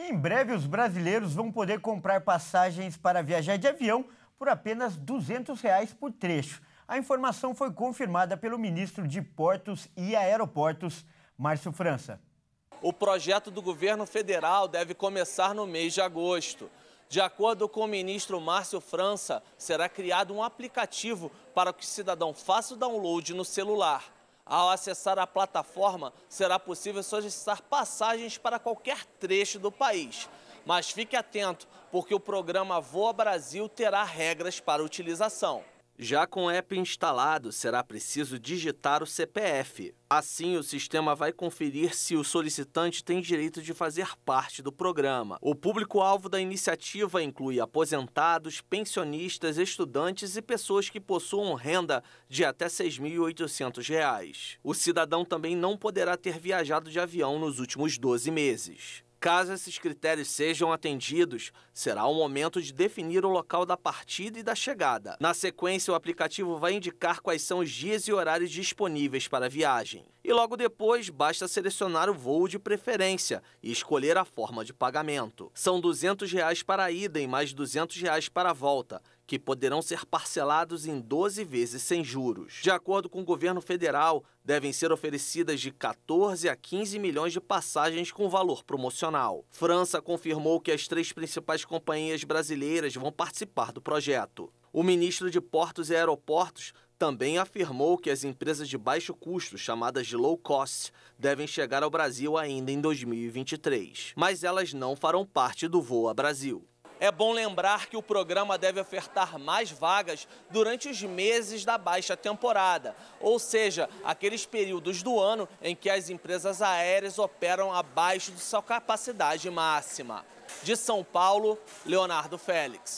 em breve, os brasileiros vão poder comprar passagens para viajar de avião por apenas R$ 200 reais por trecho. A informação foi confirmada pelo ministro de Portos e Aeroportos, Márcio França. O projeto do governo federal deve começar no mês de agosto. De acordo com o ministro Márcio França, será criado um aplicativo para que o cidadão faça o download no celular. Ao acessar a plataforma, será possível solicitar passagens para qualquer trecho do país. Mas fique atento, porque o programa Voa Brasil terá regras para utilização. Já com o app instalado, será preciso digitar o CPF. Assim, o sistema vai conferir se o solicitante tem direito de fazer parte do programa. O público-alvo da iniciativa inclui aposentados, pensionistas, estudantes e pessoas que possuam renda de até R$ 6.800. O cidadão também não poderá ter viajado de avião nos últimos 12 meses. Caso esses critérios sejam atendidos, será o momento de definir o local da partida e da chegada. Na sequência, o aplicativo vai indicar quais são os dias e horários disponíveis para a viagem. E logo depois, basta selecionar o voo de preferência e escolher a forma de pagamento. São R$ 200 reais para a ida e mais R$ 200 reais para a volta, que poderão ser parcelados em 12 vezes sem juros. De acordo com o governo federal, devem ser oferecidas de 14 a 15 milhões de passagens com valor promocional. França confirmou que as três principais companhias brasileiras vão participar do projeto. O ministro de Portos e Aeroportos também afirmou que as empresas de baixo custo, chamadas de low cost, devem chegar ao Brasil ainda em 2023, mas elas não farão parte do Voa Brasil. É bom lembrar que o programa deve ofertar mais vagas durante os meses da baixa temporada, ou seja, aqueles períodos do ano em que as empresas aéreas operam abaixo de sua capacidade máxima. De São Paulo, Leonardo Félix.